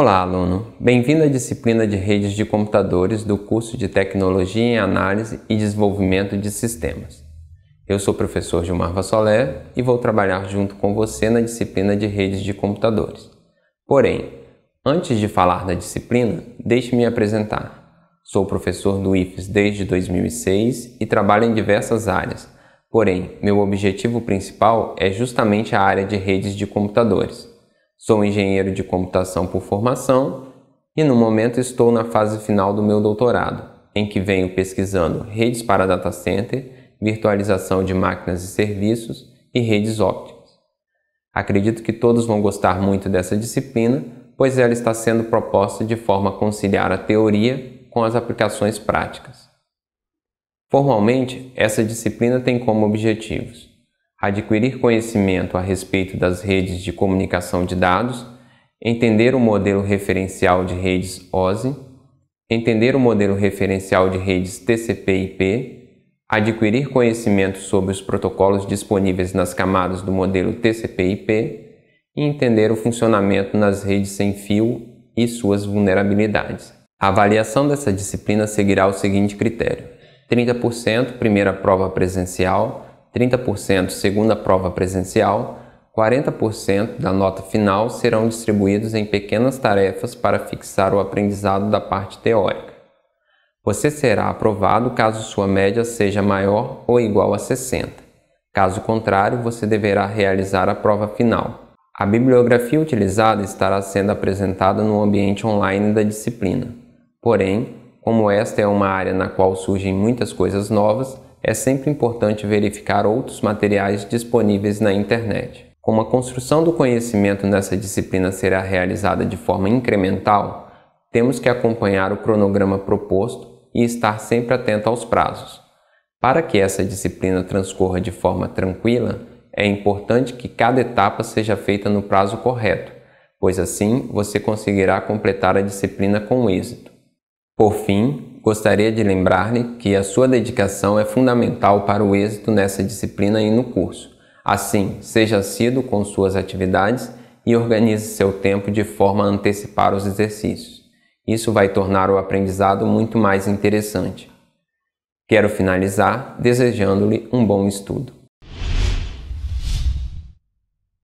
Olá, aluno! Bem-vindo à disciplina de redes de computadores do curso de Tecnologia em Análise e Desenvolvimento de Sistemas. Eu sou o professor Gilmar Vassolé e vou trabalhar junto com você na disciplina de redes de computadores. Porém, antes de falar da disciplina, deixe-me apresentar. Sou professor do IFES desde 2006 e trabalho em diversas áreas. Porém, meu objetivo principal é justamente a área de redes de computadores. Sou engenheiro de computação por formação e no momento estou na fase final do meu doutorado, em que venho pesquisando redes para data center, virtualização de máquinas e serviços e redes ópticas. Acredito que todos vão gostar muito dessa disciplina, pois ela está sendo proposta de forma a conciliar a teoria com as aplicações práticas. Formalmente, essa disciplina tem como objetivos adquirir conhecimento a respeito das redes de comunicação de dados, entender o modelo referencial de redes OSI, entender o modelo referencial de redes TCP/IP, adquirir conhecimento sobre os protocolos disponíveis nas camadas do modelo TCP/IP e entender o funcionamento nas redes sem fio e suas vulnerabilidades. A avaliação dessa disciplina seguirá o seguinte critério: 30% primeira prova presencial, 30% segundo a prova presencial, 40% da nota final serão distribuídos em pequenas tarefas para fixar o aprendizado da parte teórica. Você será aprovado caso sua média seja maior ou igual a 60. Caso contrário, você deverá realizar a prova final. A bibliografia utilizada estará sendo apresentada no ambiente online da disciplina. Porém, como esta é uma área na qual surgem muitas coisas novas, é sempre importante verificar outros materiais disponíveis na internet. Como a construção do conhecimento nessa disciplina será realizada de forma incremental, temos que acompanhar o cronograma proposto e estar sempre atento aos prazos. Para que essa disciplina transcorra de forma tranquila, é importante que cada etapa seja feita no prazo correto, pois assim você conseguirá completar a disciplina com êxito. Por fim, gostaria de lembrar-lhe que a sua dedicação é fundamental para o êxito nessa disciplina e no curso. Assim, seja assíduo com suas atividades e organize seu tempo de forma a antecipar os exercícios. Isso vai tornar o aprendizado muito mais interessante. Quero finalizar desejando-lhe um bom estudo.